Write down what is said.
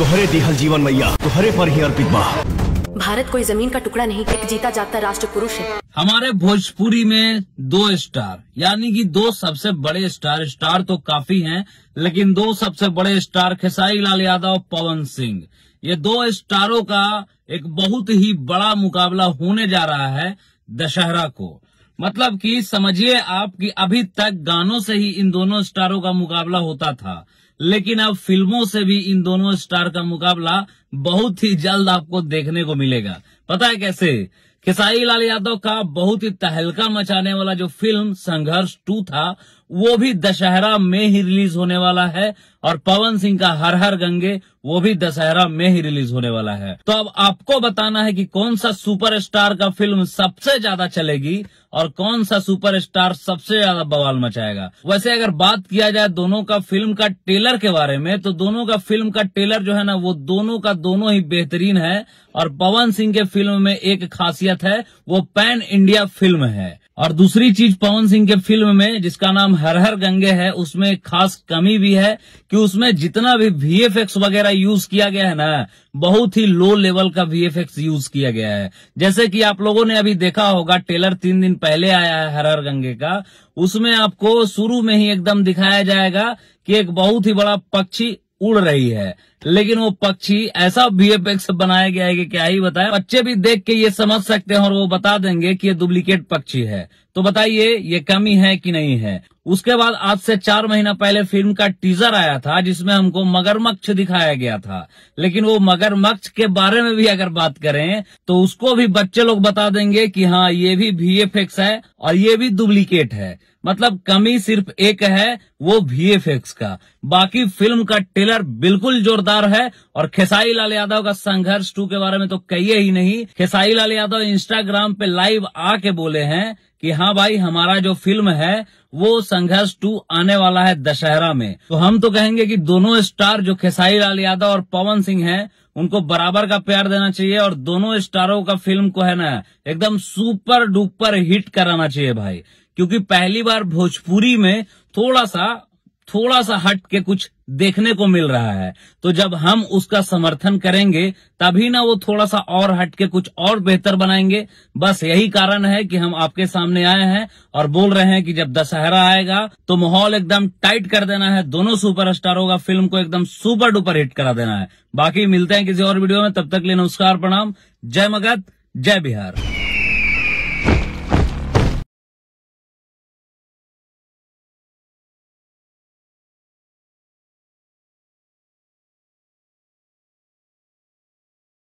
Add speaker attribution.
Speaker 1: तोहरे दिहल जीवन मैया तुहरे पर ही अर्पित बा भारत कोई जमीन का टुकड़ा नहीं एक जीता जाता राष्ट्र पुरुष है हमारे भोजपुरी में दो स्टार यानी कि दो सबसे बड़े स्टार स्टार तो काफी हैं लेकिन दो सबसे बड़े स्टार खेसाई लाल यादव पवन सिंह ये दो स्टारों का एक बहुत ही बड़ा मुकाबला होने जा रहा है दशहरा को मतलब कि समझिए आप कि अभी तक गानों से ही इन दोनों स्टारों का मुकाबला होता था लेकिन अब फिल्मों से भी इन दोनों स्टार का मुकाबला बहुत ही जल्द आपको देखने को मिलेगा पता है कैसे खेसारी लाल यादव का बहुत ही तहलका मचाने वाला जो फिल्म संघर्ष टू था वो भी दशहरा में ही रिलीज होने वाला है और पवन सिंह का हर हर गंगे वो भी दशहरा में ही रिलीज होने वाला है तो अब आपको बताना है कि कौन सा सुपरस्टार का फिल्म सबसे ज्यादा चलेगी और कौन सा सुपरस्टार सबसे ज्यादा बवाल मचाएगा वैसे अगर बात किया जाए दोनों का फिल्म का ट्रेलर के बारे में तो दोनों का फिल्म का ट्रेलर जो है ना वो दोनों का दोनों ही बेहतरीन है और पवन सिंह के फिल्म में एक खासियत है वो पैन इंडिया फिल्म है और दूसरी चीज पवन सिंह के फिल्म में जिसका नाम हर हर गंगे है उसमें खास कमी भी है कि उसमें जितना भी वीएफएक्स वगैरह यूज किया गया है ना बहुत ही लो लेवल का वीएफएक्स यूज किया गया है जैसे कि आप लोगों ने अभी देखा होगा टेलर तीन दिन पहले आया है हर हर गंगे का उसमें आपको शुरू में ही एकदम दिखाया जाएगा कि एक बहुत ही बड़ा पक्षी उड़ रही है लेकिन वो पक्षी ऐसा वीएफएक्स बनाया गया है कि क्या ही बताएं बच्चे भी देख के ये समझ सकते हैं और वो बता देंगे कि ये डुप्लीकेट पक्षी है तो बताइए ये कमी है कि नहीं है उसके बाद आज से चार महीना पहले फिल्म का टीजर आया था जिसमें हमको मगरमच्छ दिखाया गया था लेकिन वो मगरमच्छ के बारे में भी अगर बात करें तो उसको भी बच्चे लोग बता देंगे कि हाँ ये भी वीएफएक्स है और ये भी डुप्लीकेट है मतलब कमी सिर्फ एक है वो वीएफएक्स का बाकी फिल्म का ट्रेलर बिल्कुल जोरदार है और खेसाई लाल यादव का संघर्ष टू के बारे में तो कहिए ही नहीं खेसाई लाल यादव इंस्टाग्राम पे लाइव आके बोले हैं कि हाँ भाई हमारा जो फिल्म है वो संघर्ष टू आने वाला है दशहरा में तो हम तो कहेंगे कि दोनों स्टार जो खेसारी लाल यादव और पवन सिंह हैं उनको बराबर का प्यार देना चाहिए और दोनों स्टारों का फिल्म को है ना एकदम सुपर डुपर हिट कराना चाहिए भाई क्योंकि पहली बार भोजपुरी में थोड़ा सा थोड़ा सा हट के कुछ देखने को मिल रहा है तो जब हम उसका समर्थन करेंगे तभी ना वो थोड़ा सा और हट के कुछ और बेहतर बनाएंगे बस यही कारण है कि हम आपके सामने आए हैं और बोल रहे हैं कि जब दशहरा आएगा तो माहौल एकदम टाइट कर देना है दोनों सुपरस्टारों का फिल्म को एकदम सुपर डुपर हिट करा देना है बाकी मिलते हैं किसी और वीडियो में तब तक लिए नमस्कार प्रणाम जय मगध जय बिहार